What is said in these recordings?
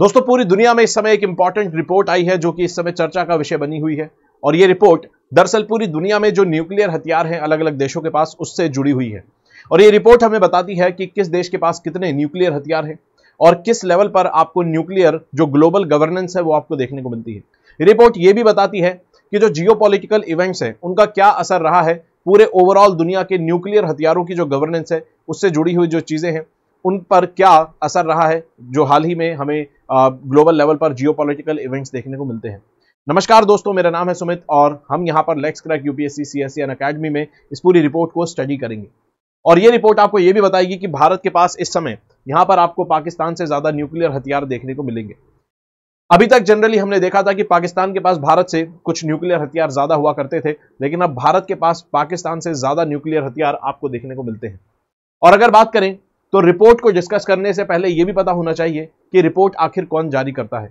दोस्तों पूरी दुनिया में इस समय एक इंपॉर्टेंट रिपोर्ट आई है जो कि इस समय चर्चा का विषय बनी हुई है और ये रिपोर्ट दरअसल पूरी दुनिया में जो न्यूक्लियर हथियार हैं अलग अलग देशों के पास उससे जुड़ी हुई है और ये रिपोर्ट हमें बताती है कि किस देश के पास कितने न्यूक्लियर हथियार हैं और किस लेवल पर आपको न्यूक्लियर जो ग्लोबल गवर्नेंस है वो आपको देखने को मिलती है रिपोर्ट ये भी बताती है कि जो जियो इवेंट्स हैं उनका क्या असर रहा है पूरे ओवरऑल दुनिया के न्यूक्लियर हथियारों की जो गवर्नेंस है उससे जुड़ी हुई जो चीज़ें हैं उन पर क्या असर रहा है जो हाल ही में हमें ग्लोबल लेवल पर पोलिटिकल इवेंट्स देखने को मिलते हैं नमस्कार दोस्तों मेरा नाम है सुमित और हम यहाँ पर let's crack UPSC CSE Unacademy में इस पूरी रिपोर्ट को स्टडी करेंगे और ये रिपोर्ट आपको ये भी बताएगी कि भारत के पास इस समय यहाँ पर आपको पाकिस्तान से ज़्यादा न्यूक्लियर हथियार देखने को मिलेंगे अभी तक जनरली हमने देखा था कि पाकिस्तान के पास भारत से कुछ न्यूक्लियर हथियार ज़्यादा हुआ करते थे लेकिन अब भारत के पास पाकिस्तान से ज़्यादा न्यूक्लियर हथियार आपको देखने को मिलते हैं और अगर बात करें तो रिपोर्ट को डिस्कस करने से पहले यह भी पता होना चाहिए कि रिपोर्ट आखिर कौन जारी करता है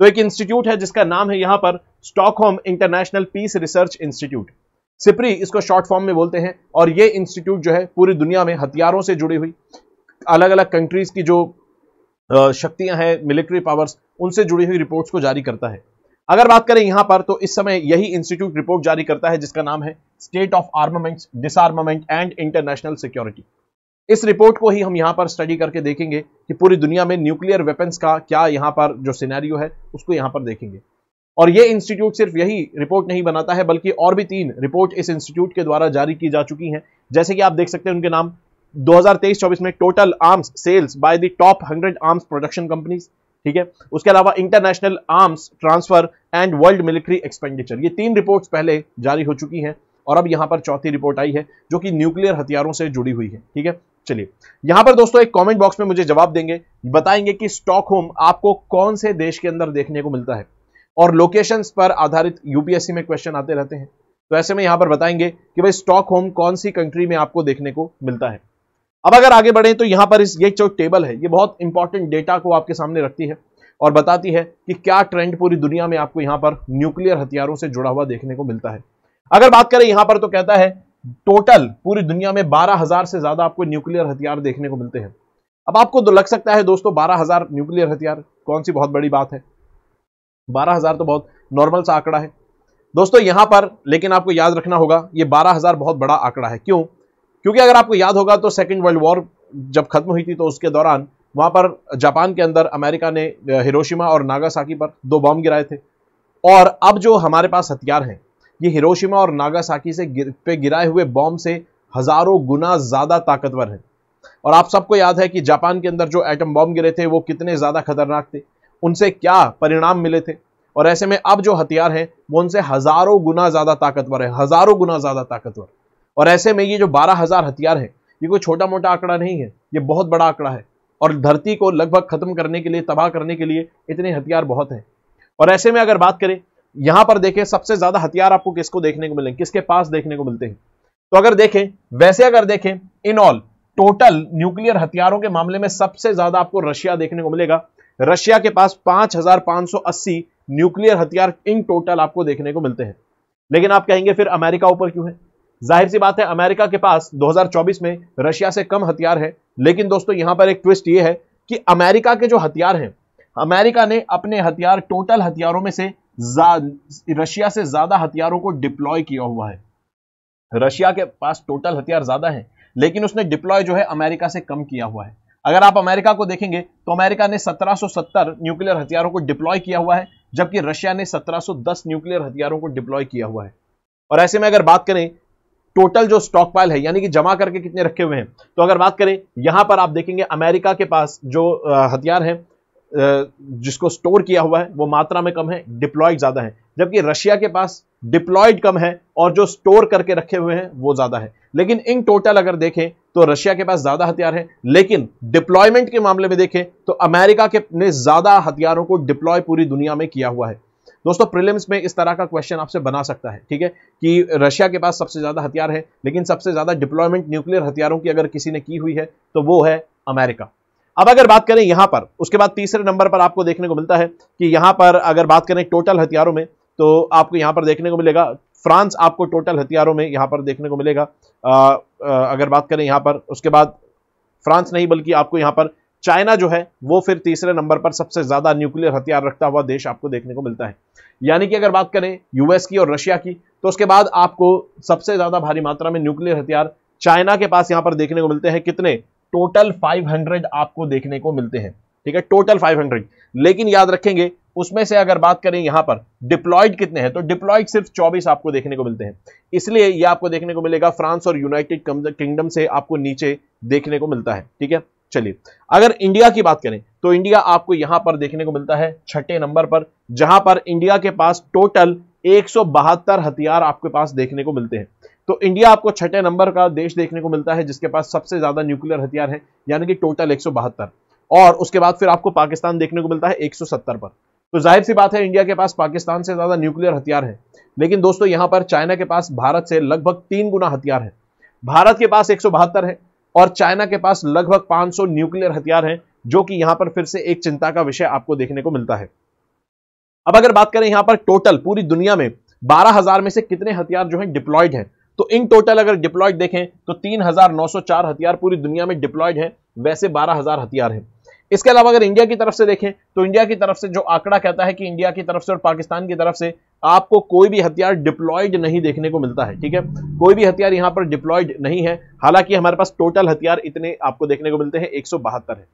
तो एक इंस्टीट्यूट है जिसका नाम है यहां पर Stockholm International Peace Research Institute SIPRI इसको शॉर्ट फॉर्म में बोलते हैं और ये इंस्टीट्यूट जो है पूरी दुनिया में हथियारों से जुड़ी हुई अलग अलग कंट्रीज की जो शक्तियां हैं मिलिट्री पावर्स उनसे जुड़ी हुई रिपोर्ट्स को जारी करता है अगर बात करें यहां पर तो इस समय यही इंस्टीट्यूट रिपोर्ट जारी करता है जिसका नाम है state of armaments disarmament and international security इस रिपोर्ट को ही हम यहां पर स्टडी करके देखेंगे कि पूरी दुनिया में न्यूक्लियर वेपन्स का क्या यहां पर जो सिनेरियो है उसको यहां पर देखेंगे और ये इंस्टीट्यूट सिर्फ यही रिपोर्ट नहीं बनाता है बल्कि और भी तीन रिपोर्ट इस इंस्टीट्यूट के द्वारा जारी की जा चुकी हैं जैसे कि आप देख सकते हैं उनके नाम 2023-24 में total arms sales by the top 100 arms production companies ठीक है उसके अलावा international arms transfer and world military expenditure ये तीन रिपोर्ट पहले जारी हो चुकी हैं और अब यहां पर चौथी रिपोर्ट आई है जो कि न्यूक्लियर हथियारों से जुड़ी हुई है ठीक है चलिए यहां पर दोस्तों एक कमेंट बॉक्स में मुझे जवाब देंगे बताएंगे कि स्टॉकहोम आपको कौन से देश के अंदर देखने को मिलता है और लोकेशंस पर आधारित यूपीएससी में क्वेश्चन आते रहते हैं तो ऐसे में यहां पर बताएंगे कि भाई स्टॉकहोम कौन सी कंट्री में आपको देखने को मिलता है अब अगर आगे बढ़े तो यहां पर इस ये जो टेबल है ये बहुत इंपॉर्टेंट डेटा को आपके सामने रखती है और बताती है कि क्या ट्रेंड पूरी दुनिया में आपको यहां पर न्यूक्लियर हथियारों से जुड़ा हुआ देखने को मिलता है अगर बात करें यहां पर तो कहता है टोटल पूरी दुनिया में 12,000 से ज्यादा आपको न्यूक्लियर हथियार देखने को मिलते हैं अब आपको तो लग सकता है दोस्तों 12,000 न्यूक्लियर हथियार कौन सी बहुत बड़ी बात है 12,000 तो बहुत नॉर्मल सा आंकड़ा है दोस्तों यहां पर लेकिन आपको याद रखना होगा ये 12,000 बहुत बड़ा आंकड़ा है क्यों क्योंकि अगर आपको याद होगा तो सेकेंड वर्ल्ड वॉर जब खत्म हुई थी तो उसके दौरान वहां पर जापान के अंदर अमेरिका ने हिरोशिमा और नागासाकी पर दो बॉम्ब गिराए थे और अब जो हमारे पास हथियार हैं ये हिरोशिमा और नागासाकी से गिर, पे गिराए हुए बॉम्ब से हजारों गुना ज्यादा ताकतवर है और आप सबको याद है कि जापान के अंदर जो एटम बॉम्ब गिरे थे वो कितने ज्यादा खतरनाक थे उनसे क्या परिणाम मिले थे और ऐसे में अब जो हथियार हैं वो उनसे हजारों गुना ज्यादा ताकतवर है हजारों गुना ज्यादा ताकतवर और ऐसे में ये जो बारह हजार हथियार हैं ये कोई छोटा मोटा आंकड़ा नहीं है ये बहुत बड़ा आंकड़ा है और धरती को लगभग खत्म करने के लिए तबाह करने के लिए इतने हथियार बहुत हैं और ऐसे में अगर बात करें यहां पर देखें सबसे ज्यादा हथियार आपको किसको देखने को मिलेंगे किसके पास देखने को मिलते हैं तो अगर देखें वैसे अगर देखें इन ऑल टोटल न्यूक्लियर हथियारों के मामले में सबसे ज्यादा आपको रशिया देखने को मिलेगा रशिया के पास 5,580 न्यूक्लियर हथियार इन टोटल आपको देखने को मिलते हैं लेकिन आप कहेंगे फिर अमेरिका ऊपर क्यों है जाहिर सी बात है अमेरिका के पास 2024 में रशिया से कम हथियार है लेकिन दोस्तों यहां पर एक ट्विस्ट यह है कि अमेरिका के जो हथियार हैं अमेरिका ने अपने हथियार टोटल हथियारों में से रशिया से ज्यादा हथियारों को डिप्लॉय किया हुआ है रशिया के पास टोटल हथियार ज्यादा है लेकिन उसने डिप्लॉय जो है अमेरिका से कम किया हुआ है अगर आप अमेरिका को देखेंगे तो अमेरिका ने 1770 न्यूक्लियर हथियारों को डिप्लॉय किया हुआ है जबकि रशिया ने 1710 न्यूक्लियर हथियारों को डिप्लॉय किया हुआ है और ऐसे में अगर बात करें टोटल जो स्टॉक पाइल है यानी कि जमा करके कितने रखे हुए हैं तो अगर बात करें यहां पर आप देखेंगे अमेरिका के पास जो हथियार है जिसको स्टोर किया हुआ है वो मात्रा में कम है डिप्लॉयड ज़्यादा है जबकि रशिया के पास डिप्लॉयड कम है और जो स्टोर करके रखे हुए हैं वो ज़्यादा है लेकिन इन टोटल अगर देखें तो रशिया के पास ज़्यादा हथियार है लेकिन डिप्लॉयमेंट के मामले में देखें तो अमेरिका के ने ज़्यादा हथियारों को डिप्लॉय पूरी दुनिया में किया हुआ है दोस्तों प्रिलिम्स में इस तरह का क्वेश्चन आपसे बना सकता है ठीक है कि रशिया के पास सबसे ज़्यादा हथियार है लेकिन सबसे ज़्यादा डिप्लॉयमेंट न्यूक्लियर हथियारों की अगर किसी ने की हुई है तो वो है अमेरिका अब अगर बात करें यहां पर उसके बाद तीसरे नंबर पर आपको देखने को मिलता है कि यहां पर अगर बात करें टोटल हथियारों में तो आपको यहां पर देखने को मिलेगा फ्रांस आपको टोटल हथियारों में यहां पर देखने को मिलेगा आ, आ, अगर बात करें यहां पर उसके बाद फ्रांस नहीं बल्कि आपको यहां पर चाइना जो है वो फिर तीसरे नंबर पर सबसे ज्यादा न्यूक्लियर हथियार रखता हुआ देश आपको देखने को मिलता है यानी कि अगर बात करें यूएस की और रशिया की तो उसके बाद आपको सबसे ज्यादा भारी मात्रा में न्यूक्लियर हथियार चाइना के पास यहां पर देखने को मिलते हैं कितने टोटल 500 आपको देखने को मिलते हैं ठीक है टोटल 500 लेकिन याद रखेंगे उसमें से अगर बात करें यहां पर डिप्लॉयड कितने हैं तो डिप्लॉयड सिर्फ 24 आपको देखने को मिलते हैं इसलिए ये आपको देखने को मिलेगा फ्रांस और यूनाइटेड किंगडम से आपको नीचे देखने को मिलता है ठीक है चलिए अगर इंडिया की बात करें तो इंडिया आपको यहां पर देखने को मिलता है छठे नंबर पर जहां पर इंडिया के पास टोटल एक हथियार आपके पास देखने को मिलते हैं तो इंडिया आपको छठे नंबर का देश देखने को मिलता है जिसके पास सबसे ज्यादा न्यूक्लियर हथियार है यानी कि टोटल एक और उसके बाद फिर आपको पाकिस्तान देखने को मिलता है एक पर तो जाहिर सी बात है इंडिया के पास पाकिस्तान से ज्यादा न्यूक्लियर हथियार है लेकिन दोस्तों यहां पर चाइना के पास भारत से लगभग तीन गुना हथियार है भारत के पास एक है और चाइना के पास लगभग 500 न्यूक्लियर हथियार हैं जो कि यहां पर फिर से एक चिंता का विषय आपको देखने को मिलता है अब अगर बात करें यहां पर टोटल पूरी दुनिया में 12000 में से कितने हथियार जो है डिप्लॉयड हैं तो इन टोटल अगर डिप्लॉयड देखें तो 3,904 हथियार पूरी दुनिया में डिप्लॉयड हैं वैसे 12,000 हथियार हैं इसके अलावा अगर इंडिया की तरफ से देखें तो इंडिया की तरफ से जो आंकड़ा कहता है कि इंडिया की तरफ से और पाकिस्तान की तरफ से आपको कोई भी हथियार डिप्लॉयड नहीं देखने को मिलता है ठीक है कोई भी हथियार यहां पर डिप्लॉयड नहीं है हालांकि हमारे पास टोटल हथियार इतने आपको देखने को मिलते हैं एक है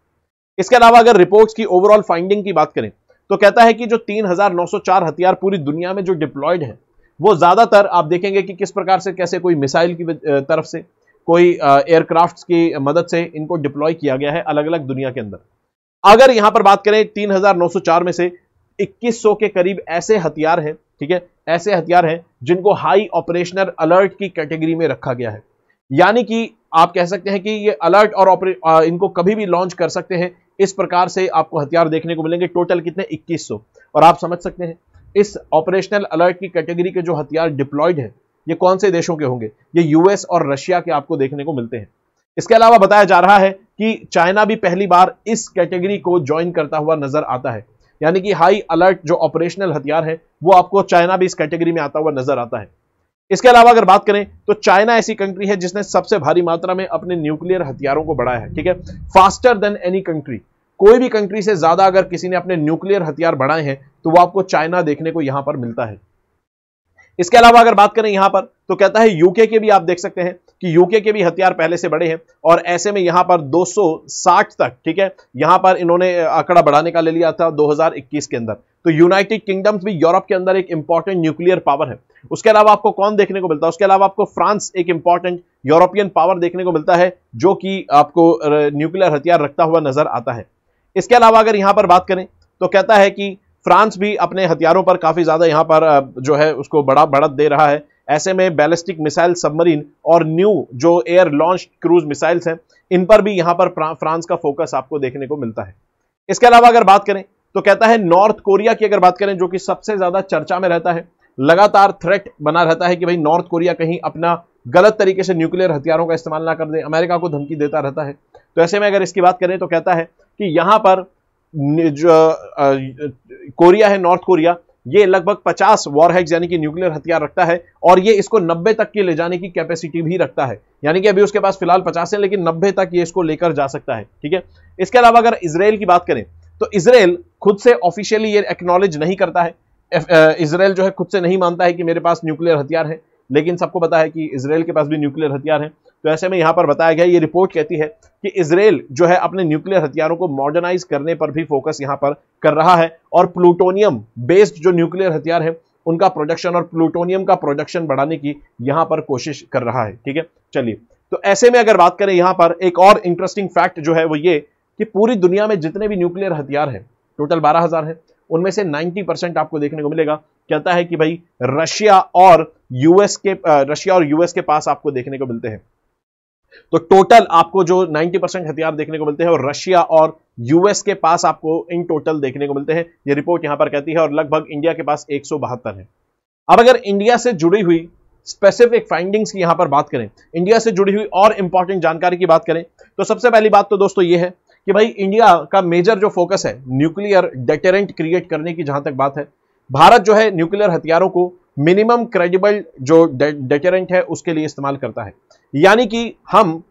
इसके अलावा अगर रिपोर्ट्स की ओवरऑल फाइंडिंग की बात करें तो कहता है कि जो 3,904 हथियार पूरी दुनिया में जो डिप्लॉयड है वो ज़्यादातर आप देखेंगे कि किस प्रकार से कैसे कोई मिसाइल की तरफ से कोई एयरक्राफ्ट की मदद से इनको डिप्लॉय किया गया है अलग अलग दुनिया के अंदर अगर यहां पर बात करें 3904 में से 2100 के करीब ऐसे हथियार हैं ठीक है ऐसे हथियार हैं जिनको हाई ऑपरेशनल अलर्ट की कैटेगरी में रखा गया है यानी कि आप कह सकते हैं कि ये अलर्ट और ऑपरे इनको कभी भी लॉन्च कर सकते हैं इस प्रकार से आपको हथियार देखने को मिलेंगे टोटल कितने 2100 और आप समझ सकते हैं इस ऑपरेशनल अलर्ट की कैटेगरी के जो हथियार डिप्लॉयड हैं ये कौन से देशों के होंगे ये यूएस और रशिया के आपको देखने को मिलते हैं इसके अलावा बताया जा रहा है कि चाइना भी पहली बार इस कैटेगरी को ज्वाइन करता हुआ नजर आता है यानी कि हाई अलर्ट जो ऑपरेशनल हथियार है वो आपको चाइना भी इस कैटेगरी में आता हुआ नजर आता है इसके अलावा अगर बात करें तो चाइना ऐसी कंट्री है जिसने सबसे भारी मात्रा में अपने न्यूक्लियर हथियारों को बढ़ाया है ठीक है फास्टर देन एनी कंट्री कोई भी कंट्री से ज्यादा अगर किसी ने अपने न्यूक्लियर हथियार बढ़ाए हैं तो वो आपको चाइना देखने को यहां पर मिलता है इसके अलावा अगर बात करें यहां पर तो कहता है यूके के भी आप देख सकते हैं कि यूके के भी हथियार पहले से बड़े हैं और ऐसे में यहां पर 260 तक ठीक है यहां पर इन्होंने आंकड़ा बढ़ाने का ले लिया था 2021 के अंदर तो यूनाइटेड किंगडम्स भी यूरोप के अंदर एक इंपॉर्टेंट न्यूक्लियर पावर है उसके अलावा आपको कौन देखने को मिलता है उसके अलावा आपको फ्रांस एक इंपॉर्टेंट यूरोपियन पावर देखने को मिलता है जो कि आपको न्यूक्लियर हथियार रखता हुआ नजर आता है इसके अलावा अगर यहाँ पर बात करें तो कहता है कि फ्रांस भी अपने हथियारों पर काफ़ी ज़्यादा यहाँ पर जो है उसको बड़ा बढ़त दे रहा है ऐसे में बैलिस्टिक मिसाइल सबमरीन और न्यू जो एयर लॉन्च क्रूज मिसाइल्स हैं इन पर भी यहाँ पर फ्रांस का फोकस आपको देखने को मिलता है इसके अलावा अगर बात करें तो कहता है नॉर्थ कोरिया की अगर बात करें जो कि सबसे ज़्यादा चर्चा में रहता है लगातार थ्रेट बना रहता है कि भाई नॉर्थ कोरिया कहीं अपना गलत तरीके से न्यूक्लियर हथियारों का इस्तेमाल ना कर दे अमेरिका को धमकी देता रहता है तो ऐसे में अगर इसकी बात करें तो कहता है कि यहां पर जो कोरिया है नॉर्थ कोरिया ये लगभग 50 वॉरहेड्स यानी कि न्यूक्लियर हथियार रखता है और ये इसको 90 तक के ले जाने की कैपेसिटी भी रखता है यानी कि अभी उसके पास फिलहाल 50 है लेकिन 90 तक ये इसको लेकर जा सकता है ठीक है इसके अलावा अगर इसराइल की बात करें तो इसराइल खुद से ऑफिशियली ये एक्नॉलेज नहीं करता है इसराइल जो है खुद से नहीं मानता है कि मेरे पास न्यूक्लियर हथियार है लेकिन सबको पता है कि इसराइल के पास भी न्यूक्लियर हथियार है तो ऐसे में यहाँ पर बताया गया ये रिपोर्ट कहती है कि इसराइल जो है अपने न्यूक्लियर हथियारों को मॉडर्नाइज करने पर भी फोकस यहाँ पर कर रहा है और प्लूटोनियम बेस्ड जो न्यूक्लियर हथियार है उनका प्रोडक्शन और प्लूटोनियम का प्रोडक्शन बढ़ाने की यहाँ पर कोशिश कर रहा है ठीक है चलिए तो ऐसे में अगर बात करें यहाँ पर एक और इंटरेस्टिंग फैक्ट जो है वो ये कि पूरी दुनिया में जितने भी न्यूक्लियर हथियार हैं टोटल बारह हजार है उनमें से 90 परसेंट आपको देखने को मिलेगा कहता है कि भाई रशिया और यूएस के रशिया और यूएस के पास आपको देखने को मिलते हैं तो टोटल आपको जो 90 परसेंट हथियार देखने को मिलते हैं और रशिया और यूएस के पास आपको इन टोटल देखने को मिलते हैं ये रिपोर्ट यहां पर कहती है और लगभग इंडिया के पास एक है अब अगर इंडिया से जुड़ी हुई स्पेसिफिक फाइंडिंग्स की यहां पर बात करें इंडिया से जुड़ी हुई और इंपॉर्टेंट जानकारी की बात करें तो सबसे पहली बात तो दोस्तों ये है कि भाई इंडिया का मेजर जो फोकस है न्यूक्लियर डेटेरेंट क्रिएट करने की जहां तक बात है भारत जो है न्यूक्लियर हथियारों को मिनिमम क्रेडिबल जो डेटरेंट है उसके लिए इस्तेमाल करता है यानी कि हम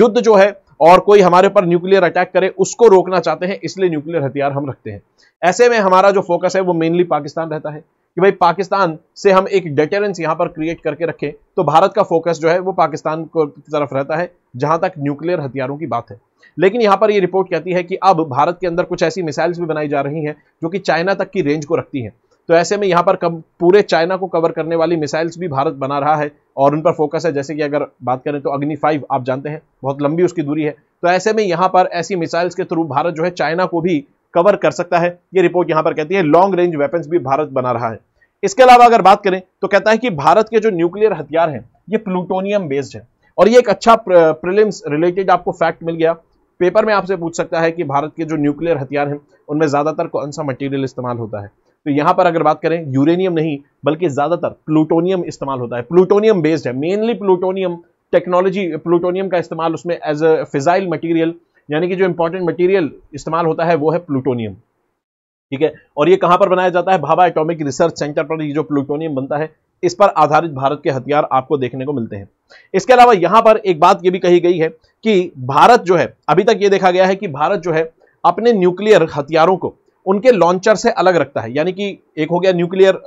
युद्ध जो है और कोई हमारे ऊपर न्यूक्लियर अटैक करे उसको रोकना चाहते हैं इसलिए न्यूक्लियर हथियार हम रखते हैं ऐसे में हमारा जो फोकस है वो मेनली पाकिस्तान रहता है कि भाई पाकिस्तान से हम एक डेटेरेंस यहाँ पर क्रिएट करके रखें तो भारत का फोकस जो है वो पाकिस्तान को तरफ रहता है जहां तक न्यूक्लियर हथियारों की बात है लेकिन यहाँ पर ये रिपोर्ट कहती है कि अब भारत के अंदर कुछ ऐसी मिसाइल्स भी बनाई जा रही हैं जो कि चाइना तक की रेंज को रखती हैं तो ऐसे में यहाँ पर कब पूरे चाइना को कवर करने वाली मिसाइल्स भी भारत बना रहा है और उन पर फोकस है जैसे कि अगर बात करें तो अग्नि फाइव आप जानते हैं बहुत लंबी उसकी दूरी है तो ऐसे में यहाँ पर ऐसी मिसाइल्स के थ्रू भारत जो है चाइना को भी कवर कर सकता है ये रिपोर्ट यहाँ पर कहती है लॉन्ग रेंज वेपन्स भी भारत बना रहा है इसके अलावा अगर बात करें तो कहता है कि भारत के जो न्यूक्लियर हथियार हैं ये प्लूटोनियम बेस्ड है और ये एक अच्छा प्रिलिम्स रिलेटेड आपको फैक्ट मिल गया पेपर में आपसे पूछ सकता है कि भारत के जो न्यूक्लियर हथियार हैं उनमें ज़्यादातर कौन सा मटेरियल इस्तेमाल होता है तो यहां पर अगर बात करें यूरेनियम नहीं बल्कि ज़्यादातर प्लूटोनियम इस्तेमाल होता है प्लूटोनियम बेस्ड है मेनली प्लूटोनियम टेक्नोलॉजी प्लूटोनियम का इस्तेमाल उसमें एज अ फिजाइल मटीरियल यानी कि जो इंपॉर्टेंट मटीरियल इस्तेमाल होता है वो है प्लूटोनियम ठीक है और ये कहां पर बनाया जाता है भाभा एटॉमिक रिसर्च सेंटर पर ये जो प्लूटोनियम बनता है इस पर आधारित भारत के हथियार आपको देखने को मिलते हैं इसके अलावा यहां पर एक बात यह भी कही गई है कि भारत जो है अभी तक ये देखा गया है कि भारत जो है अपने न्यूक्लियर हथियारों को उनके लॉन्चर से अलग रखता है यानी कि एक हो गया न्यूक्लियर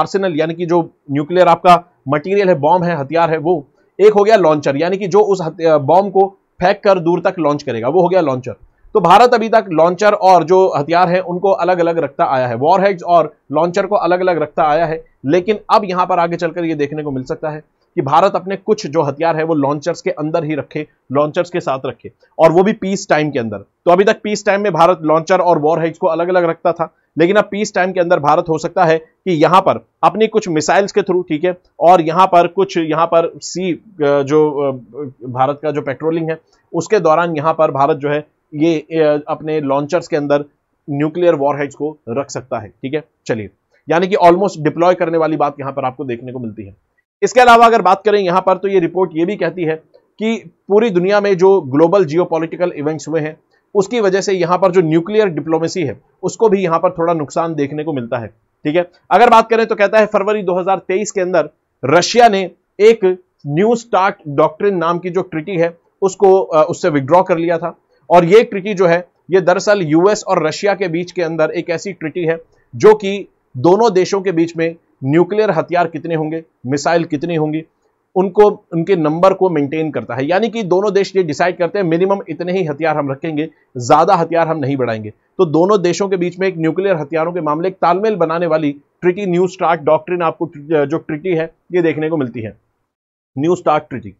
आर्सेनल यानी कि जो न्यूक्लियर आपका मटेरियल है बॉम्ब है हथियार है वो एक हो गया लॉन्चर यानी कि जो उस बॉम्ब को फेंक कर दूर तक लॉन्च करेगा वो हो गया लॉन्चर तो भारत अभी तक लॉन्चर और जो हथियार है उनको अलग अलग रखता आया है वॉरहेड्स और लॉन्चर को अलग अलग रखता आया है लेकिन अब यहां पर आगे चलकर ये देखने को मिल सकता है कि भारत अपने कुछ जो हथियार है वो लॉन्चर्स के अंदर ही रखे लॉन्चर्स के साथ रखे और वो भी पीस टाइम के अंदर तो अभी तक पीस टाइम में भारत लॉन्चर और वॉर हेड्स को अलग अलग रखता था लेकिन अब पीस टाइम के अंदर भारत हो सकता है कि यहां पर अपनी कुछ मिसाइल्स के थ्रू ठीक है और यहां पर कुछ यहां पर सी जो भारत का जो पेट्रोलिंग है उसके दौरान यहां पर भारत जो है ये अपने लॉन्चर्स के अंदर न्यूक्लियर वॉरहेड्स को रख सकता है ठीक है चलिए यानी कि ऑलमोस्ट डिप्लॉय करने वाली बात यहां पर आपको देखने को मिलती है इसके अलावा अगर बात करें यहाँ पर तो ये रिपोर्ट ये भी कहती है कि पूरी दुनिया में जो ग्लोबल जियोपॉलिटिकल इवेंट्स हुए हैं उसकी वजह से यहाँ पर जो न्यूक्लियर डिप्लोमेसी है उसको भी यहाँ पर थोड़ा नुकसान देखने को मिलता है ठीक है अगर बात करें तो कहता है फरवरी 2023 के अंदर रशिया ने एक न्यू स्टार्ट डॉक्ट्रिन नाम की जो ट्रिटी है उसको उससे विड्रॉ कर लिया था और ये ट्रिटी जो है ये दरअसल यूएस और रशिया के बीच के अंदर एक ऐसी ट्रिटी है जो कि दोनों देशों के बीच में न्यूक्लियर हथियार कितने होंगे मिसाइल कितनी होंगी उनको उनके नंबर को मेंटेन करता है यानी कि दोनों देश ये डिसाइड करते हैं मिनिमम इतने ही हथियार हम रखेंगे ज़्यादा हथियार हम नहीं बढ़ाएंगे तो दोनों देशों के बीच में एक न्यूक्लियर हथियारों के मामले एक तालमेल बनाने वाली ट्रिटी न्यू स्टार्ट डॉक्ट्रिन आपको जो ट्रिटी है ये देखने को मिलती है न्यू स्टार्ट ट्रिटी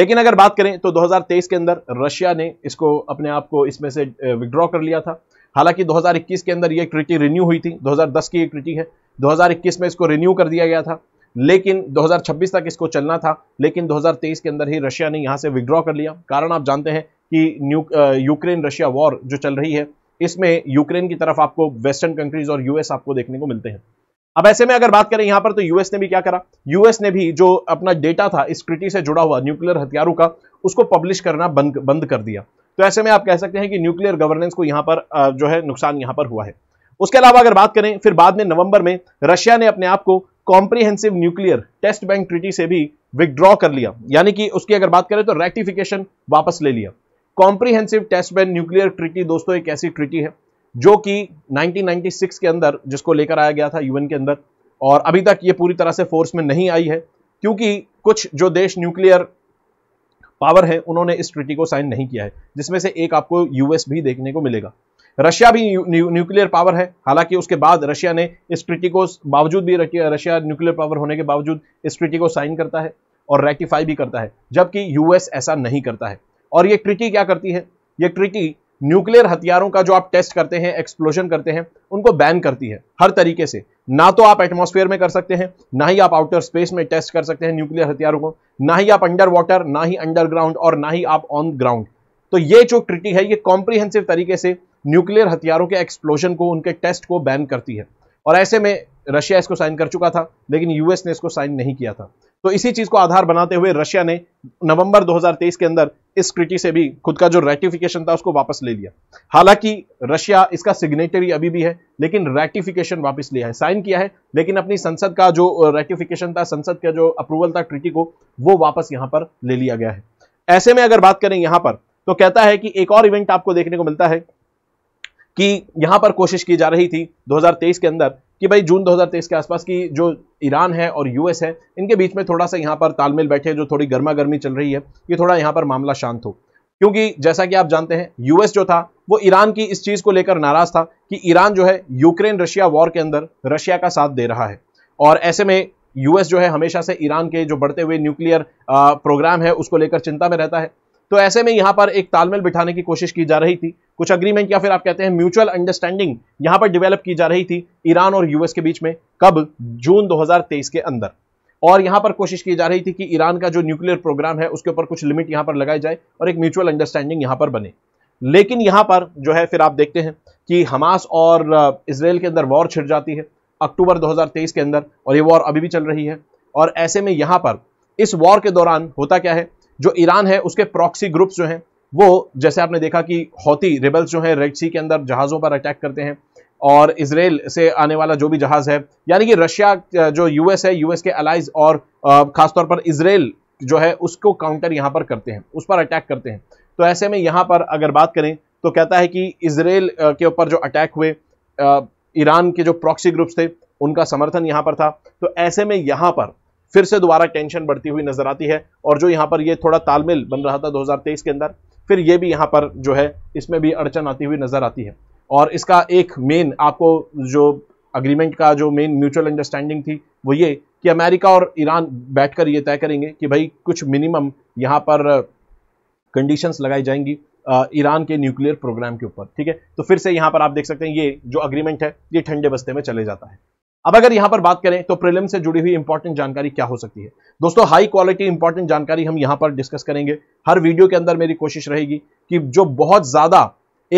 लेकिन अगर बात करें तो 2023 के अंदर रशिया ने इसको अपने आप को इसमें से विड्रॉ कर लिया था हालांकि 2021 के अंदर ये ट्रिटी रिन्यू हुई थी 2010 की यह ट्रिटी है 2021 में इसको रिन्यू कर दिया गया था लेकिन 2026 तक इसको चलना था लेकिन 2023 के अंदर ही रशिया ने यहाँ से विड्रॉ कर लिया कारण आप जानते हैं कि यूक्रेन रशिया वॉर जो चल रही है इसमें यूक्रेन की तरफ आपको वेस्टर्न कंट्रीज और यूएस आपको देखने को मिलते हैं अब ऐसे में अगर बात करें यहां पर तो यूएस ने भी क्या करा यूएस ने भी जो अपना डेटा था इस क्रिटी से जुड़ा हुआ न्यूक्लियर हथियारों का उसको पब्लिश करना बंद बंद कर दिया तो ऐसे में आप कह सकते हैं कि न्यूक्लियर गवर्नेंस को यहां पर जो है नुकसान यहां पर हुआ है उसके अलावा अगर बात करें फिर बाद में नवंबर में रशिया ने अपने आप को comprehensive nuclear test ban treaty से भी विदड्रॉ कर लिया यानी कि उसकी अगर बात करें तो रेक्टिफिकेशन वापस ले लिया comprehensive test ban nuclear treaty दोस्तों एक ऐसी ट्रीटी है जो कि 1996 के अंदर जिसको लेकर आया गया था यूएन के अंदर और अभी तक ये पूरी तरह से फोर्स में नहीं आई है क्योंकि कुछ जो देश न्यूक्लियर पावर है उन्होंने इस ट्रिटी को साइन नहीं किया है जिसमें से एक आपको यूएस भी देखने को मिलेगा रशिया भी न्यूक्लियर पावर है हालांकि उसके बाद रशिया ने इस ट्रिटी को बावजूद भी रशिया न्यूक्लियर पावर होने के बावजूद इस ट्रिटी को साइन करता है और रेटिफाई भी करता है जबकि यूएस ऐसा नहीं करता है और ये ट्रिटी क्या करती है ये ट्रिटी न्यूक्लियर हथियारों का जो आप टेस्ट करते हैं एक्सप्लोजन करते हैं उनको बैन करती है हर तरीके से ना तो आप एटमोस्फेयर में कर सकते हैं ना ही आप आउटर स्पेस में टेस्ट कर सकते हैं न्यूक्लियर हथियारों को ना ही आप अंडर वाटर ना ही अंडरग्राउंड और ना ही आप ऑन ग्राउंड तो ये जो ट्रिटी है ये कॉम्प्रिहेंसिव तरीके से न्यूक्लियर हथियारों के एक्सप्लोजन को उनके टेस्ट को बैन करती है और ऐसे में रशिया इसको साइन कर चुका था लेकिन यूएस ने इसको साइन नहीं किया था तो इसी चीज को आधार बनाते हुए रशिया ने नवंबर 2023 के अंदर इस क्रिटी से भी खुद का जो रेटिफिकेशन था उसको वापस ले लिया हालांकि रशिया इसका सिग्नेटरी अभी भी है लेकिन रेटिफिकेशन वापस लिया है साइन किया है लेकिन अपनी संसद का जो रेटिफिकेशन था संसद का जो अप्रूवल था ट्रिटी को वो वापस यहां पर ले लिया गया है ऐसे में अगर बात करें यहां पर तो कहता है कि एक और इवेंट आपको देखने को मिलता है कि यहाँ पर कोशिश की जा रही थी 2023 के अंदर कि भाई जून 2023 के आसपास की जो ईरान है और यूएस है इनके बीच में थोड़ा सा यहाँ पर तालमेल बैठे जो थोड़ी गर्मा गर्मी चल रही है ये थोड़ा यहाँ पर मामला शांत हो क्योंकि जैसा कि आप जानते हैं यूएस जो था वो ईरान की इस चीज़ को लेकर नाराज़ था कि ईरान जो है यूक्रेन रशिया वॉर के अंदर रशिया का साथ दे रहा है और ऐसे में यूएस जो है हमेशा से ईरान के जो बढ़ते हुए न्यूक्लियर प्रोग्राम है उसको लेकर चिंता में रहता है तो ऐसे में यहाँ पर एक तालमेल बिठाने की कोशिश की जा रही थी कुछ अग्रीमेंट या फिर आप कहते हैं म्यूचुअल अंडरस्टैंडिंग यहां पर डेवलप की जा रही थी ईरान और यूएस के बीच में कब जून 2023 के अंदर और यहां पर कोशिश की जा रही थी कि ईरान का जो न्यूक्लियर प्रोग्राम है उसके ऊपर कुछ लिमिट यहां पर लगाई जाए और एक म्यूचुअल अंडरस्टैंडिंग यहां पर बने लेकिन यहां पर जो है फिर आप देखते हैं कि हमास और इसराइल के अंदर वॉर छिड़ जाती है अक्टूबर 2023 के अंदर और ये वॉर अभी भी चल रही है और ऐसे में यहां पर इस वॉर के दौरान होता क्या है जो ईरान है उसके प्रॉक्सी ग्रुप्स जो हैं वो जैसे आपने देखा कि हौती रेबल्स जो है रेड सी के अंदर जहाज़ों पर अटैक करते हैं और इसराइल से आने वाला जो भी जहाज़ है यानी कि रशिया जो यूएस है यूएस के अलाइज और ख़ासतौर पर इसराइल जो है उसको काउंटर यहाँ पर करते हैं उस पर अटैक करते हैं तो ऐसे में यहाँ पर अगर बात करें तो कहता है कि इसराइल के ऊपर जो अटैक हुए ईरान के जो प्रॉक्सी ग्रुप्स थे उनका समर्थन यहाँ पर था तो ऐसे में यहाँ पर फिर से दोबारा टेंशन बढ़ती हुई नजर आती है और जो यहाँ पर ये थोड़ा तालमेल बन रहा था 2023 के अंदर फिर ये भी यहाँ पर जो है इसमें भी अड़चन आती हुई नज़र आती है और इसका एक मेन आपको जो अग्रीमेंट का जो मेन म्यूचुअल अंडरस्टैंडिंग थी वो ये कि अमेरिका और ईरान बैठकर ये तय करेंगे कि भाई कुछ मिनिमम यहाँ पर कंडीशंस लगाई जाएंगी ईरान के न्यूक्लियर प्रोग्राम के ऊपर ठीक है तो फिर से यहाँ पर आप देख सकते हैं ये जो अग्रीमेंट है ये ठंडे बस्ते में चले जाता है अब अगर यहां पर बात करें तो प्रिलिम से जुड़ी हुई इंपॉर्टेंट जानकारी क्या हो सकती है दोस्तों हाई क्वालिटी इंपॉर्टेंट जानकारी हम यहां पर डिस्कस करेंगे हर वीडियो के अंदर मेरी कोशिश रहेगी कि जो बहुत ज्यादा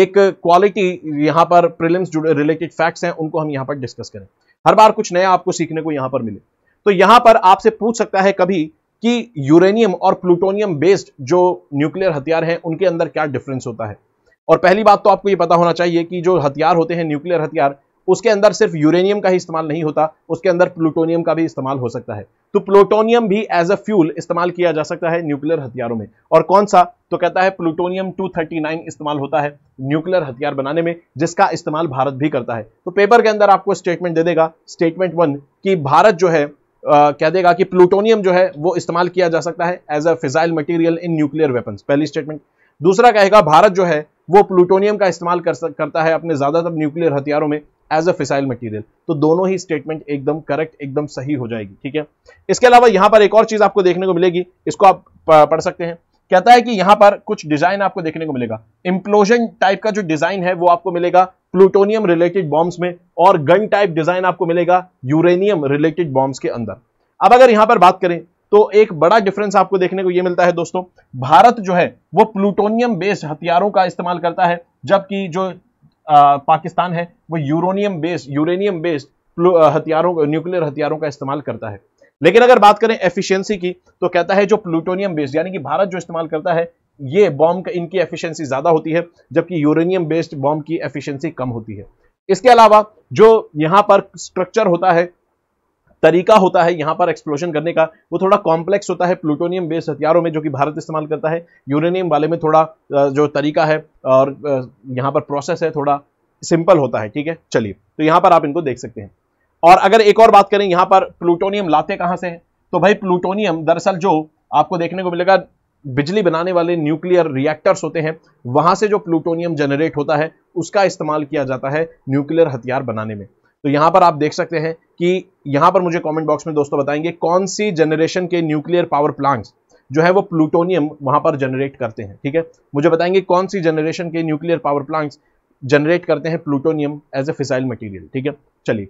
एक क्वालिटी यहां पर प्रिलिम्स जुड़े रिलेटेड फैक्ट्स हैं उनको हम यहाँ पर डिस्कस करें हर बार कुछ नया आपको सीखने को यहां पर मिले तो यहां पर आपसे पूछ सकता है कभी कि यूरेनियम और प्लूटोनियम बेस्ड जो न्यूक्लियर हथियार हैं उनके अंदर क्या डिफरेंस होता है और पहली बात तो आपको ये पता होना चाहिए कि जो हथियार होते हैं न्यूक्लियर हथियार उसके अंदर सिर्फ यूरेनियम का ही इस्तेमाल नहीं होता उसके अंदर प्लूटोनियम का भी इस्तेमाल हो सकता है तो प्लूटोनियम भी एज अ फ्यूल इस्तेमाल किया जा सकता है न्यूक्लियर हथियारों में और कौन सा तो कहता है प्लूटोनियम 239 इस्तेमाल होता है न्यूक्लियर हथियार बनाने में जिसका इस्तेमाल भारत भी करता है तो पेपर के अंदर आपको स्टेटमेंट दे देगा स्टेटमेंट वन की भारत जो है Uh, कह देगा कि प्लूटोनियम जो है वो इस्तेमाल किया जा सकता है as a fissile material in nuclear weapons पहली स्टेटमेंट दूसरा कहेगा भारत जो है वो प्लूटोनियम का इस्तेमाल कर करता है अपने ज़्यादातर न्यूक्लियर हथियारों में एज अ फिसाइल मटीरियल तो दोनों ही स्टेटमेंट एकदम करेक्ट एकदम सही हो जाएगी ठीक है इसके अलावा यहां पर एक और चीज आपको देखने को मिलेगी इसको आप पढ़ सकते हैं कहता है कि यहां पर कुछ डिजाइन आपको देखने को मिलेगा इंप्लोजन टाइप का जो डिजाइन है वो आपको मिलेगा प्लूटोनियम रिलेटेड बॉम्ब्स में और गन टाइप डिजाइन आपको मिलेगा यूरेनियम रिलेटेड बॉम्ब्स के अंदर अब अगर यहां पर बात करें तो एक बड़ा डिफरेंस आपको देखने को यह मिलता है दोस्तों भारत जो है वो प्लूटोनियम बेस्ड हथियारों का इस्तेमाल करता है जबकि जो पाकिस्तान है वो यूरोनियम बेस्ड यूरेनियम बेस्ड हथियारों न्यूक्लियर हथियारों का इस्तेमाल करता है लेकिन अगर बात करें एफिशिएंसी की तो कहता है जो प्लूटोनियम बेस्ड यानी कि भारत जो इस्तेमाल करता है ये बॉम्ब का इनकी एफिशिएंसी ज़्यादा होती है जबकि यूरेनियम बेस्ड बॉम्ब की एफिशिएंसी कम होती है इसके अलावा जो यहाँ पर स्ट्रक्चर होता है तरीका होता है यहाँ पर एक्सप्लोजन करने का वो थोड़ा कॉम्प्लेक्स होता है प्लूटोनियम बेस्ड हथियारों में जो कि भारत इस्तेमाल करता है यूरेनियम वाले में थोड़ा जो तरीका है और यहाँ पर प्रोसेस है थोड़ा सिंपल होता है ठीक है चलिए तो यहाँ पर आप इनको देख सकते हैं और अगर एक और बात करें यहाँ पर प्लूटोनियम लाते कहाँ से है तो भाई प्लूटोनियम दरअसल जो आपको देखने को मिलेगा बिजली बनाने वाले न्यूक्लियर रिएक्टर्स होते हैं वहां से जो प्लूटोनियम जनरेट होता है उसका इस्तेमाल किया जाता है न्यूक्लियर हथियार बनाने में तो यहां पर आप देख सकते हैं कि यहां पर मुझे कमेंट बॉक्स में दोस्तों बताएंगे कौन सी जनरेशन के न्यूक्लियर पावर प्लांट्स जो है वो प्लूटोनियम वहां पर जनरेट करते हैं ठीक है मुझे बताएंगे कौन सी जनरेशन के न्यूक्लियर पावर प्लांट्स जनरेट करते हैं plutonium as a fissile material ठीक है चलिए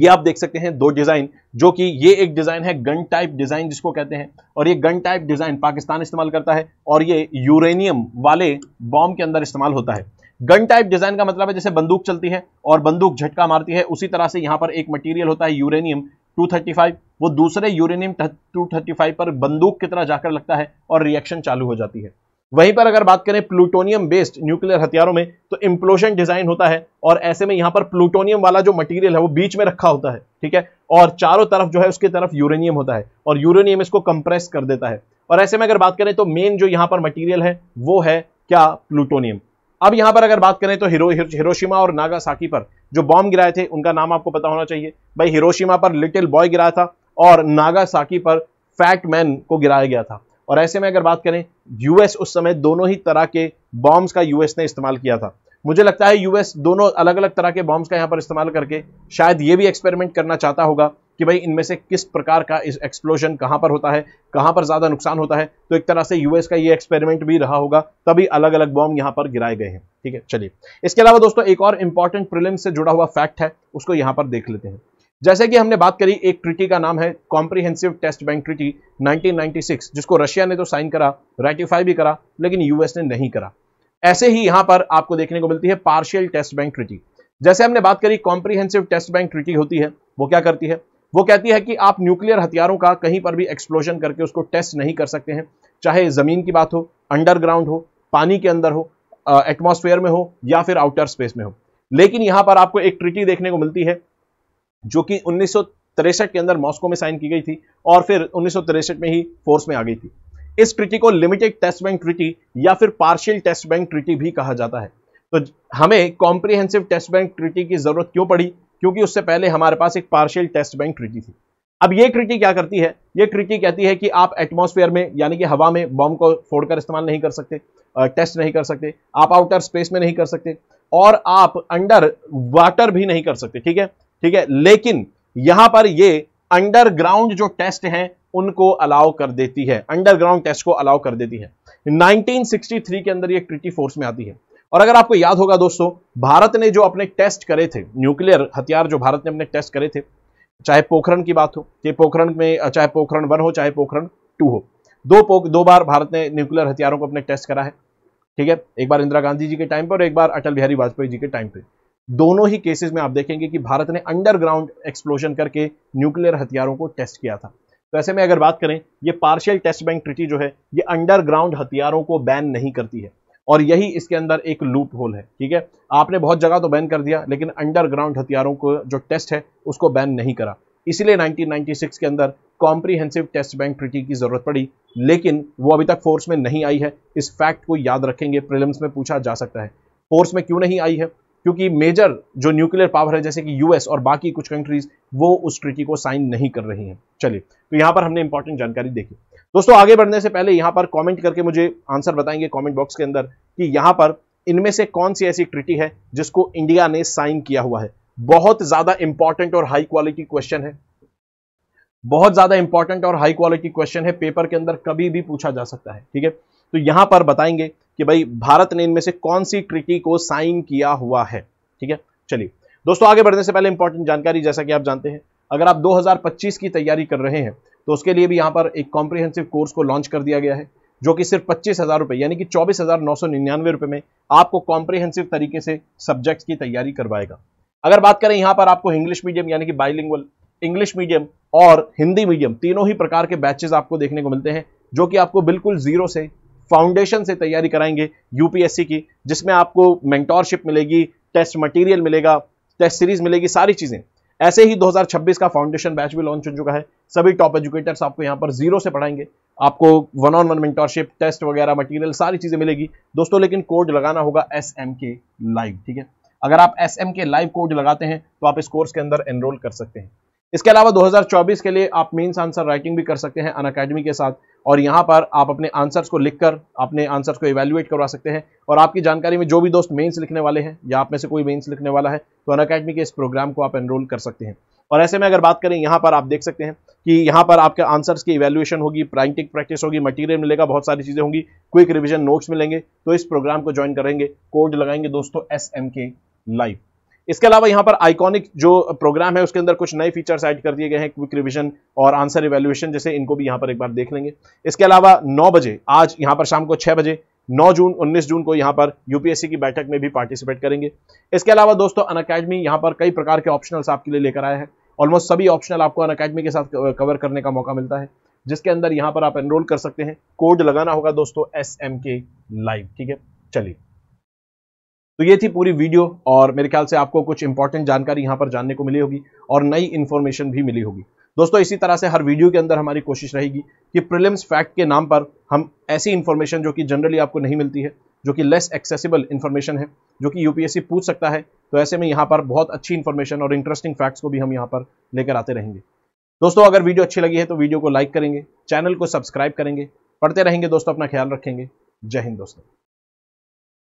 ये आप देख सकते हैं दो डिजाइन जो कि ये एक डिजाइन है गन टाइप डिजाइन जिसको कहते हैं और ये गन टाइप डिजाइन पाकिस्तान इस्तेमाल करता है और ये यूरेनियम वाले बॉम्ब के अंदर इस्तेमाल होता है गन टाइप डिजाइन का मतलब है जैसे बंदूक चलती है और बंदूक झटका मारती है उसी तरह से यहां पर एक मटेरियल होता है यूरेनियम 235 वो दूसरे यूरेनियम 235 पर बंदूक की तरह जाकर लगता है और रिएक्शन चालू हो जाती है वहीं पर अगर बात करें प्लूटोनियम बेस्ड न्यूक्लियर हथियारों में तो इम्प्लोशन डिजाइन होता है और ऐसे में यहां पर प्लूटोनियम वाला जो मटेरियल है वो बीच में रखा होता है ठीक है और चारों तरफ जो है उसकी तरफ यूरेनियम होता है और यूरेनियम इसको कंप्रेस कर देता है और ऐसे में अगर बात करें तो मेन जो यहां पर मटीरियल है वो है क्या प्लूटोनियम अब यहां पर अगर बात करें तो हिरो, हिरो हिरोशिमा और नागासाकी पर जो बॉम्ब गिराए थे उनका नाम आपको पता होना चाहिए भाई हिरोशिमा पर लिटिल बॉय गिराया था और नागासाकी पर फैट मैन को गिराया गया था और ऐसे में अगर बात करें यूएस उस समय दोनों ही तरह के बॉम्ब्स का यूएस ने इस्तेमाल किया था मुझे लगता है यूएस दोनों अलग अलग तरह के बॉम्ब्स का यहाँ पर इस्तेमाल करके शायद ये भी एक्सपेरिमेंट करना चाहता होगा कि भाई इनमें से किस प्रकार का इस एक्सप्लोजन कहाँ पर होता है कहाँ पर ज़्यादा नुकसान होता है तो एक तरह से यूएस का ये एक्सपेरिमेंट भी रहा होगा तभी अलग अलग बॉम्ब यहाँ पर गिराए गए हैं ठीक है चलिए इसके अलावा दोस्तों एक और इंपॉर्टेंट प्रिलिम से जुड़ा हुआ फैक्ट है उसको यहाँ पर देख लेते हैं जैसे कि हमने बात करी एक ट्रिटी का नाम है कॉम्प्रिहेंसिव टेस्ट बैंक ट्रिटी 1996 जिसको रशिया ने तो साइन करा रेटिफाई भी करा लेकिन यूएस ने नहीं करा ऐसे ही यहां पर आपको देखने को मिलती है पार्शियल टेस्ट बैंक ट्रिटी जैसे हमने बात करी कॉम्प्रिहेंसिव टेस्ट बैंक ट्रिटी होती है वो क्या करती है वो कहती है कि आप न्यूक्लियर हथियारों का कहीं पर भी एक्सप्लोजन करके उसको टेस्ट नहीं कर सकते हैं चाहे ज़मीन की बात हो अंडरग्राउंड हो पानी के अंदर हो एटमोस्फेयर में हो या फिर आउटर स्पेस में हो लेकिन यहां पर आपको एक ट्रिटी देखने को मिलती है जो कि उन्नीस के अंदर मॉस्को में साइन की गई थी और फिर उन्नीस में ही फोर्स में आ गई थी इस ट्रिटी को लिमिटेड टेस्ट बैंक ट्रिटी या फिर पार्शियल टेस्ट बैंक ट्रिटी भी कहा जाता है तो हमें कॉम्प्रिहेंसिव टेस्ट बैंक ट्रिटी की जरूरत क्यों पड़ी क्योंकि उससे पहले हमारे पास एक पार्शियल टेस्ट बैंक ट्रिटी थी अब ये ट्रिटी क्या करती है ये ट्रिटी कहती है कि आप एटमोसफेयर में यानी कि हवा में बॉम्ब को फोड़कर इस्तेमाल नहीं कर सकते टेस्ट नहीं कर सकते आप आउटर स्पेस में नहीं कर सकते और आप अंडर वाटर भी नहीं कर सकते ठीक है ठीक है लेकिन यहां पर ये अंडरग्राउंड जो टेस्ट हैं उनको अलाउ कर देती है अंडरग्राउंड टेस्ट को अलाउ कर देती है 1963 के अंदर ये ट्रिटी फोर्स में आती है और अगर आपको याद होगा दोस्तों भारत ने जो अपने टेस्ट करे थे न्यूक्लियर हथियार जो भारत ने अपने टेस्ट करे थे चाहे पोखरण की बात हो कि पोखरण में चाहे पोखरण वन हो चाहे पोखरण टू हो दो दो बार भारत ने न्यूक्लियर हथियारों को अपने टेस्ट करा है ठीक है एक बार इंदिरा गांधी जी के टाइम पर और एक बार अटल बिहारी वाजपेयी जी के टाइम पर दोनों ही केसेस में आप देखेंगे कि भारत ने अंडरग्राउंड एक्सप्लोजन करके न्यूक्लियर हथियारों को टेस्ट किया था तो ऐसे में अगर बात करें ये पार्शियल टेस्ट बैंक ट्रिटी जो है ये अंडरग्राउंड हथियारों को बैन नहीं करती है और यही इसके अंदर एक लूप होल है ठीक है आपने बहुत जगह तो बैन कर दिया लेकिन अंडरग्राउंड हथियारों को जो टेस्ट है उसको बैन नहीं करा इसीलिए 1996 के अंदर कॉम्प्रीहेंसिव टेस्ट बैंक ट्रिटी की जरूरत पड़ी लेकिन वो अभी तक फोर्स में नहीं आई है इस फैक्ट को याद रखेंगे प्रिलिम्स में पूछा जा सकता है फोर्स में क्यों नहीं आई है क्योंकि मेजर जो न्यूक्लियर पावर है जैसे कि यूएस और बाकी कुछ कंट्रीज वो उस ट्रिटी को साइन नहीं कर रही हैं चलिए तो यहाँ पर हमने इंपॉर्टेंट जानकारी देखी दोस्तों आगे बढ़ने से पहले यहां पर कमेंट करके मुझे आंसर बताएंगे कमेंट बॉक्स के अंदर कि यहां पर इनमें से कौन सी ऐसी ट्रिटी है जिसको इंडिया ने साइन किया हुआ है बहुत ज्यादा इंपॉर्टेंट और हाई क्वालिटी क्वेश्चन है बहुत ज्यादा इंपॉर्टेंट और हाई क्वालिटी क्वेश्चन है पेपर के अंदर कभी भी पूछा जा सकता है ठीक है तो यहां पर बताएंगे कि भाई भारत ने इनमें से कौन सी ट्रिटी को साइन किया हुआ है ठीक है चलिए दोस्तों आगे बढ़ने से पहले इंपॉर्टेंट जानकारी जैसा कि आप जानते हैं अगर आप 2025 की तैयारी कर रहे हैं तो उसके लिए भी यहाँ पर एक कॉम्प्रिहेंसिव कोर्स को लॉन्च कर दिया गया है जो कि सिर्फ पच्चीस हज़ार रुपये यानी कि चौबीस हज़ार नौ सौ निन्यानवे रुपये में आपको कॉम्प्रिहेंसिव तरीके से सब्जेक्ट्स की तैयारी करवाएगा अगर बात करें यहाँ पर आपको इंग्लिश मीडियम यानी कि बाइलिंगुअल इंग्लिश मीडियम और हिंदी मीडियम तीनों ही प्रकार के बैचेज आपको देखने को मिलते हैं जो कि आपको बिल्कुल जीरो से फाउंडेशन से तैयारी कराएंगे यूपीएससी की जिसमें आपको मेंटोरशिप मिलेगी टेस्ट मटेरियल मिलेगा टेस्ट सीरीज मिलेगी सारी चीज़ें ऐसे ही 2026 का फाउंडेशन बैच भी लॉन्च हो चुका है सभी टॉप एजुकेटर्स आपको यहाँ पर जीरो से पढ़ाएंगे आपको one on one mentorship test वगैरह मटेरियल सारी चीजें मिलेगी दोस्तों लेकिन कोड लगाना होगा एस एम के लाइव ठीक है अगर आप S M K live code लगाते हैं तो आप इस कोर्स के अंदर एनरोल कर सकते हैं इसके अलावा 2024 के लिए आप मेंस आंसर राइटिंग भी कर सकते हैं अन अकेडमी के साथ और यहाँ पर आप अपने आंसर्स को लिखकर अपने आंसर्स को इवेल्युएट करवा सकते हैं और आपकी जानकारी में जो भी दोस्त मेंस लिखने वाले हैं या आप में से कोई मेंस लिखने वाला है तो अन अकेडमी के इस प्रोग्राम को आप एनरोल कर सकते हैं और ऐसे में अगर बात करें यहाँ पर आप देख सकते हैं कि यहाँ पर आपके आंसर्स की इवैल्यूएशन होगी प्राइंटिक प्रैक्टिस होगी मटीरियल मिलेगा बहुत सारी चीज़ें होंगी क्विक रिविजन नोट्स मिलेंगे तो इस प्रोग्राम को ज्वाइन करेंगे कोड लगाएंगे दोस्तों एस एम के लाइव इसके अलावा यहाँ पर आइकॉनिक जो प्रोग्राम है उसके अंदर कुछ नए फीचर्स ऐड कर दिए गए हैं क्विक रिविजन और आंसर इवेल्युएशन जैसे इनको भी यहाँ पर एक बार देख लेंगे इसके अलावा नौ बजे आज यहाँ पर शाम को छह बजे 9 जून 19 जून को यहाँ पर यूपीएससी की बैठक में भी पार्टिसिपेट करेंगे इसके अलावा दोस्तों अन अकेडमी यहाँ पर कई प्रकार के ऑप्शनल्स आपके लिए लेकर आया है ऑलमोस्ट सभी ऑप्शनल आपको अन अकेडमी के साथ कवर करने का मौका मिलता है जिसके अंदर यहाँ पर आप एनरोल कर सकते हैं कोड लगाना होगा दोस्तों एस एम के लाइव ठीक है चलिए तो ये थी पूरी वीडियो और मेरे ख्याल से आपको कुछ इंपॉर्टेंट जानकारी यहाँ पर जानने को मिली होगी और नई इन्फॉर्मेशन भी मिली होगी दोस्तों इसी तरह से हर वीडियो के अंदर हमारी कोशिश रहेगी कि प्रिलिम्स फैक्ट के नाम पर हम ऐसी इन्फॉर्मेशन जो कि जनरली आपको नहीं मिलती है जो कि लेस एक्सेसिबल इन्फॉर्मेशन है जो कि यूपीएससी पूछ सकता है तो ऐसे में यहाँ पर बहुत अच्छी इन्फॉर्मेशन और इंटरेस्टिंग फैक्ट्स को भी हम यहाँ पर लेकर आते रहेंगे दोस्तों अगर वीडियो अच्छी लगी है तो वीडियो को लाइक करेंगे चैनल को सब्सक्राइब करेंगे पढ़ते रहेंगे दोस्तों अपना ख्याल रखेंगे जय हिंद दोस्तों